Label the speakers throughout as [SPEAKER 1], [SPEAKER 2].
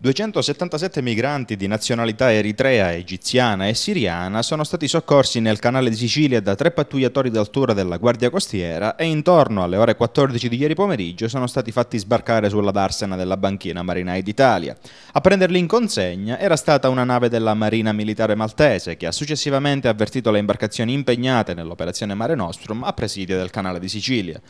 [SPEAKER 1] 277 migranti di nazionalità eritrea, egiziana e siriana sono stati soccorsi nel canale di Sicilia da tre pattugliatori d'altura della Guardia Costiera e intorno alle ore 14 di ieri pomeriggio sono stati fatti sbarcare sulla darsena della banchina Marinai d'Italia. A prenderli in consegna era stata una nave della Marina Militare Maltese che ha successivamente avvertito le imbarcazioni impegnate nell'operazione Mare Nostrum a presidio del canale di Sicilia.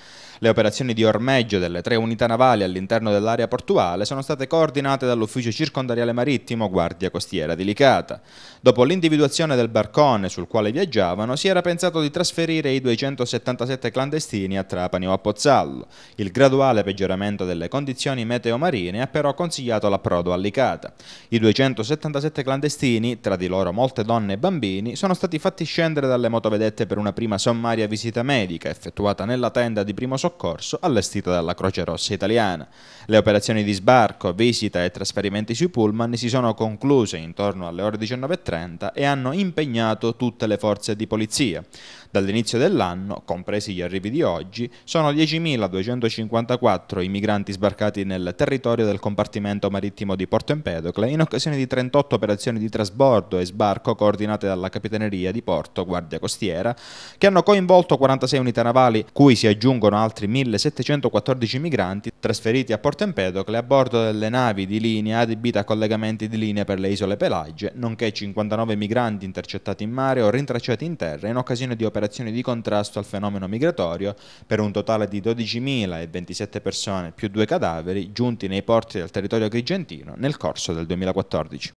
[SPEAKER 1] Le operazioni di ormeggio delle tre unità navali all'interno dell'area portuale sono state coordinate dall'ufficio dell'ufficio circondariale marittimo Guardia Costiera di Licata. Dopo l'individuazione del barcone sul quale viaggiavano, si era pensato di trasferire i 277 clandestini a Trapani o a Pozzallo. Il graduale peggioramento delle condizioni meteo-marine ha però consigliato l'approdo a Licata. I 277 clandestini, tra di loro molte donne e bambini, sono stati fatti scendere dalle motovedette per una prima sommaria visita medica effettuata nella tenda di primo soccorso allestita dalla Croce Rossa italiana. Le operazioni di sbarco, visita e trasferimento trasferimenti sui pullman si sono concluse intorno alle ore 19.30 e hanno impegnato tutte le forze di polizia. Dall'inizio dell'anno, compresi gli arrivi di oggi, sono 10.254 i migranti sbarcati nel territorio del compartimento marittimo di Porto Empedocle in occasione di 38 operazioni di trasbordo e sbarco coordinate dalla Capitaneria di Porto Guardia Costiera, che hanno coinvolto 46 unità navali, cui si aggiungono altri 1.714 migranti trasferiti a Porto Empedocle a bordo delle navi di linea adibita a collegamenti di linea per le isole Pelagie, nonché 59 migranti intercettati in mare o rintracciati in terra in occasione di operazioni di contrasto al fenomeno migratorio per un totale di 12.027 persone più due cadaveri giunti nei porti del territorio grigentino nel corso del 2014.